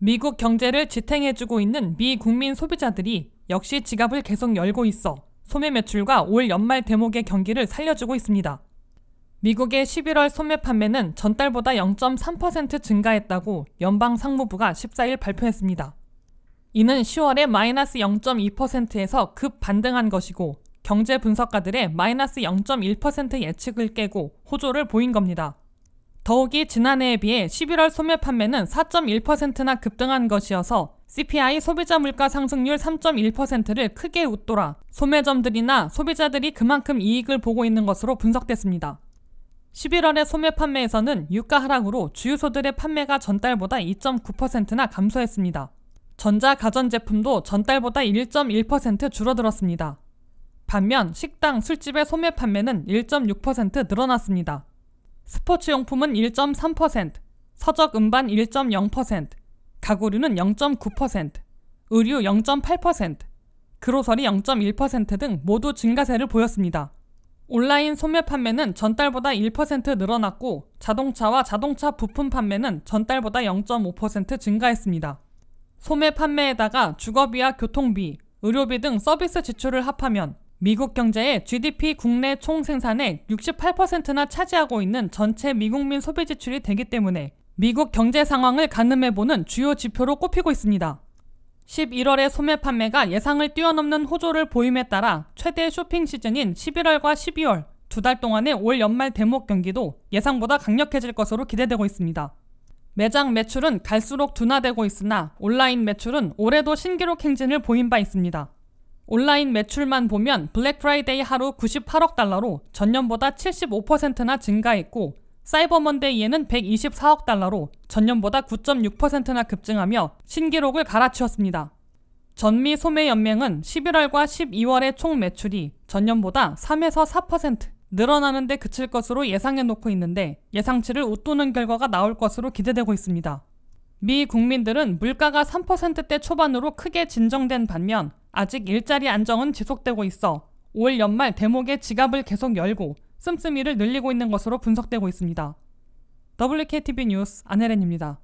미국 경제를 지탱해주고 있는 미 국민 소비자들이 역시 지갑을 계속 열고 있어 소매 매출과 올 연말 대목의 경기를 살려주고 있습니다. 미국의 11월 소매 판매는 전달보다 0.3% 증가했다고 연방 상무부가 14일 발표했습니다. 이는 10월에 마이너스 0.2%에서 급 반등한 것이고 경제 분석가들의 마이너스 0.1% 예측을 깨고 호조를 보인 겁니다. 더욱이 지난해에 비해 11월 소매 판매는 4.1%나 급등한 것이어서 CPI 소비자 물가 상승률 3.1%를 크게 웃돌아 소매점들이나 소비자들이 그만큼 이익을 보고 있는 것으로 분석됐습니다. 11월의 소매 판매에서는 유가 하락으로 주유소들의 판매가 전달보다 2.9%나 감소했습니다. 전자 가전제품도 전달보다 1.1% 줄어들었습니다. 반면 식당, 술집의 소매 판매는 1.6% 늘어났습니다. 스포츠 용품은 1.3%, 서적 음반 1.0%, 가구류는 0.9%, 의류 0.8%, 그로설이 0.1%등 모두 증가세를 보였습니다. 온라인 소매 판매는 전달보다 1% 늘어났고 자동차와 자동차 부품 판매는 전달보다 0.5% 증가했습니다. 소매 판매에다가 주거비와 교통비, 의료비 등 서비스 지출을 합하면 미국 경제의 GDP 국내 총 생산의 68%나 차지하고 있는 전체 미국민 소비 지출이 되기 때문에 미국 경제 상황을 가늠해보는 주요 지표로 꼽히고 있습니다. 11월의 소매 판매가 예상을 뛰어넘는 호조를 보임에 따라 최대 쇼핑 시즌인 11월과 12월 두 달 동안의 올 연말 대목 경기도 예상보다 강력해질 것으로 기대되고 있습니다. 매장 매출은 갈수록 둔화되고 있으나 온라인 매출은 올해도 신기록 행진을 보인 바 있습니다. 온라인 매출만 보면 블랙 프라이데이 하루 98억 달러로 전년보다 75%나 증가했고 사이버 먼데이에는 124억 달러로 전년보다 9.6%나 급증하며 신기록을 갈아치웠습니다. 전미 소매연맹은 11월과 12월의 총 매출이 전년보다 3에서 4% 늘어나는데 그칠 것으로 예상해 놓고 있는데 예상치를 웃도는 결과가 나올 것으로 기대되고 있습니다. 미 국민들은 물가가 3%대 초반으로 크게 진정된 반면 아직 일자리 안정은 지속되고 있어 올 연말 대목의 지갑을 계속 열고 씀씀이를 늘리고 있는 것으로 분석되고 있습니다. WKTV 뉴스 안혜렌입니다.